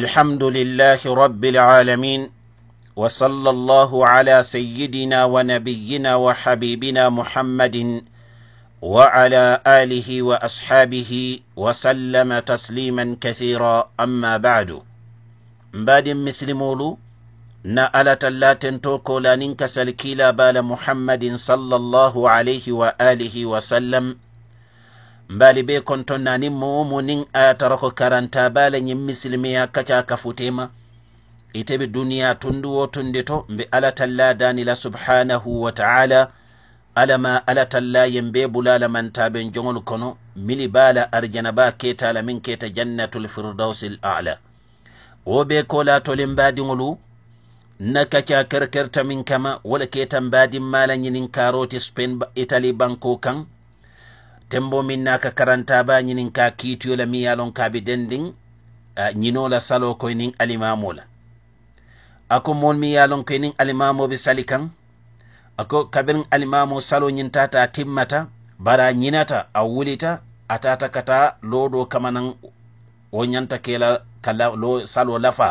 الحمد لله رب العالمين وصلى الله على سيدنا ونبينا وحبيبنا محمد وعلى اله واصحابه وسلم تسليما كثيرا اما بعد بعد مسلمولو نا ألا latin toko lanin kasal kila صلى الله عليه وآله وسلم mbali be konton nani momunin ayatarako karanta bala yin misilmiya kaca kafutema itebe duniya tunduwo tunde to mbe alatalla danila subhanahu wa taala alama alatalla yen be bulalamantaben jogol kono mili bala arjana ba ketala min keta jannatul firdausil ala wo be kola tolin badiolu na kaca kerkerta min kama wala ketan badin mala yinin karoti spain italy banko kan tembo min naka karantaba ñinin ka kiitiyola mi yalon kaɓe dendin ñinola salo koye nin alimamola ako mon mi yalon koye nin alimamoɓe sali kan ako kaɓen alimamo salo ñintata a timmata bara ñinata a wulita a tatakata loɗo kamanan wo ñanta kela kalo salo lafa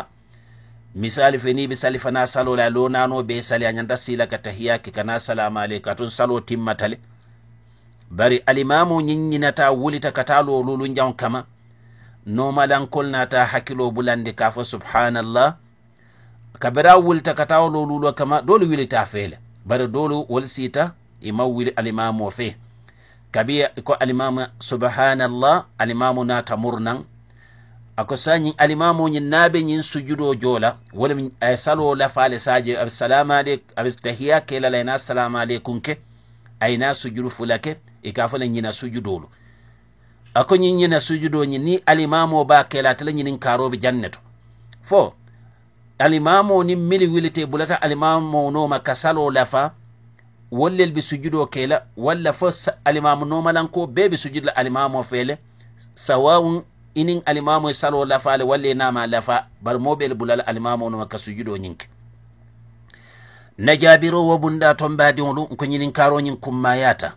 misali feni ɓe salifana salo la lo nano be sali a ñanta silakatahiyake kana salamu aleykum aton salo timmatale bari alimamu yinyinata wulita katalo lulu jam kama nomalankol nata hakkilo bulande kafo subhanallah kabira wulita katalo lulu kama dole wilita fele bari dole wolsita ima wili alimamu fe kabi ko alimamu subhanallah alimamu nata murnan ako sañi alimamu ñin naɓe ñin sujudo joola wolem ay salo lafale sadio aɓe salamu aley aɓe tahiya kelala ena salamu aleykum ke ayna sujudu fulake i e ka fo la ñina sujudolu a ko ñiŋ ñina sujudo ñi ni alimamo ba kela ate la ñiniŋ karo be jaŋ fo alimamo ni mili wilite bulata alimamo nooma ka lafa wollel be sujudo ke la walla fo alimamu nomalanko bee be sujud la alimamo fele le sawawun inin alimamo salo lafa le walla ye naama lafa bari moo bee alimamo nooma ka sujudo ñiŋ ke na jaabiro wo bunda ton baadiŋolu nko ñininkaro ñiŋ kummayata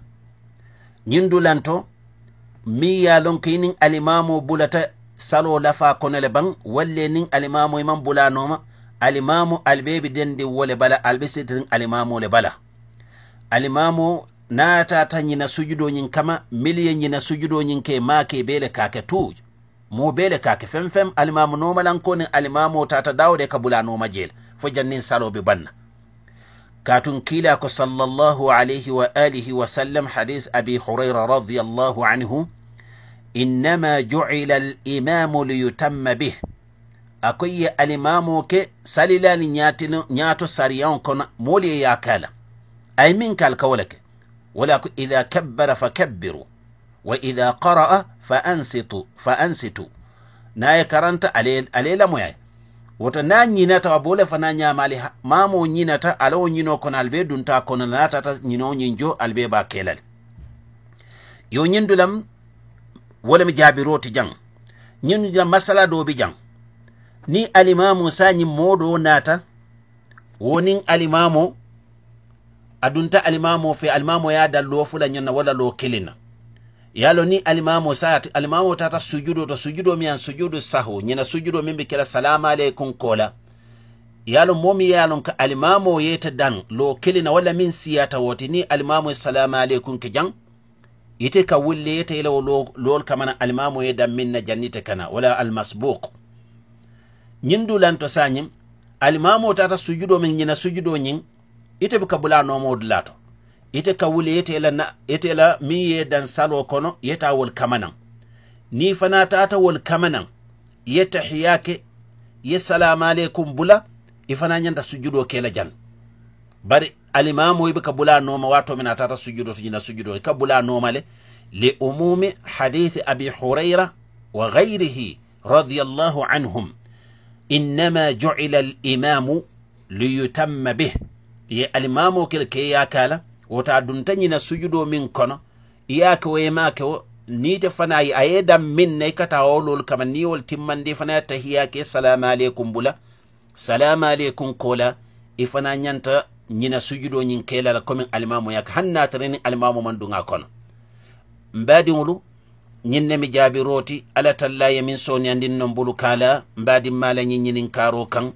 yindulanto miyalon kinin alimamo bulata salo lafa konole ban walle nin alimamo man bulanoma alimamo albebi dendi wole bala albisitin alimamole bala alimamo natata yina sujudoyin kama miliye yina sujudoyin ke make bele kake tu mo bele kake fem fem alimamo nomalankonin alimamo tata dawode ka bulanoma jel fo jannin salobe banna كاتن كيلاك صلى الله عليه وآله وسلم حديث أبي هريرة رضي الله عنه إنما جعل الإمام ليتم به أكوي الإمام كي سللا نياتو سريان كون مولي ياكالا أي منك الكولك ولكن إذا كبر فكبروا وإذا قرأ فأنصتوا فأنصتوا نايا كرنت عليه عليه woto na ñinata wa bole fana ñamali mamo ñinata ala wo ñino kono ali be dunta kono natata ñino ñin jo ali be ba kelal yo ñin dulam wolem jaabiroti jang ñin dulam masala do bi jang ni alimamu sa ñin moɗo nata wonin alimamo adunta alimamo fe alimamo ya dallo fula ñonna wala lo kilina yalo ni alimamo saati alimamo tata sujudo to sujudo an sujudo sahu ñina sujudo min be kela salamu aleykum kola yalo momi yalon ka alimamo yeta dan lo kelina walla min siyata woti ni alimamo salamu aleykum ke jang ite ka wulle yeta ilawo lol kamana alimamu yeda minna jannite kana wala almasbuq ñin dulanto sañim alimamu tata sujudo min nyina sujudo ñin ite be ka bula ite ka wule yete la min ye dan salo kono yeta wol kamanan ni fana tata wol kamanan ye tahiyake ye salamu aleikum bula ifana ñanta sujudo kela jan bari alimamu ibe ka bula noma wato mina tata sujudo tujina sujudo ka bula no le li umumi hadith abi huraira wa ghayrihi radiyallahu anhum innama juila alimamu liyutamma bih ye alimamu kel ke yakala wota dunta ñina sujudo min kono iyake wo yemake wo nite fana a ye min na kata olol kama ni wol timmande fana ya tahiya ke salamu aleykum bula salamu aleykum kola ifana nyanta ñanta ñina sujudo nyin kela la komin alimamu yak han natarinin alimamu man dunga kono mbadiŋolu ñiŋ ne mi jabi roti ala talla ye min andin non bulu kala mbadin mala nyin nyin karo kan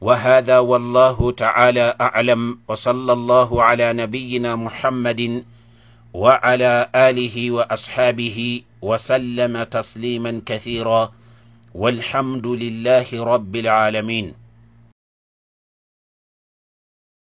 وهذا والله تعالى أعلم وصلى الله على نبينا محمد وعلى آله وأصحابه وسلم تسليما كثيرا والحمد لله رب العالمين